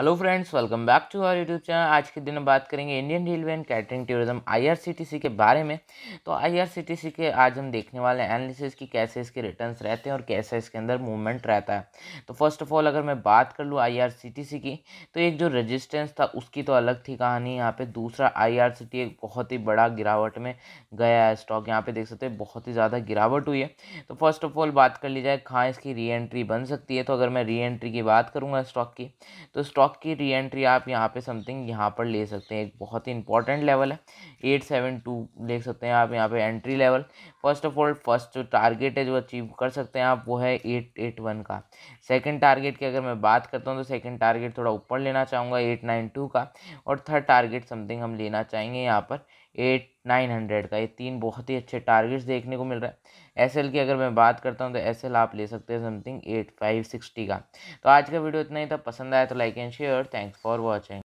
hello friends welcome back to our YouTube channel आज के दिन बात करेंगे Indian Railway and Catering Tourism IRCTC के बारे में तो आईआरसीटीसी के आज हम देखने वाले हैं एनालिसिस की कैसे इसके रिटर्न्स रहते हैं और कैसे इसके अंदर मूवमेंट रहता है तो फर्स्ट ऑफ ऑल अगर मैं बात कर लूँ आई की तो एक जो रजिस्टेंस था उसकी तो अलग थी कहानी यहाँ पर दूसरा आई एक बहुत ही बड़ा गिरावट में गया है स्टॉक यहाँ पर देख सकते हैं बहुत ही ज़्यादा गिरावट हुई है तो फर्स्ट ऑफ ऑल बात कर ली जाए कहाँ इसकी री एंट्री बन सकती है तो अगर मैं री एंट्री की बात करूँगा स्टॉक की तो स्टॉक की री एंट्री आप यहाँ पे समथिंग यहाँ पर ले सकते हैं एक बहुत ही इंपॉर्टेंट लेवल है एट सेवन टू देख सकते हैं आप यहाँ पे entry level first of all first जो टारगेट है जो अचीव कर सकते हैं आप वो है एट एट वन का सेकंड टारगेट की अगर मैं बात करता हूँ तो सेकंड टारगेट थोड़ा ऊपर लेना चाहूँगा एट नाइन टू का और थर्ड टारगेट समथिंग हम लेना चाहेंगे यहाँ पर एट नाइन हंड्रेड का ये तीन बहुत ही अच्छे टारगेट्स देखने को मिल रहा है एस की अगर मैं बात करता हूँ तो एस आप ले सकते हैं समथिंग एट फाइव सिक्सटी का तो आज का वीडियो इतना ही था पसंद आया तो like and share thanks for watching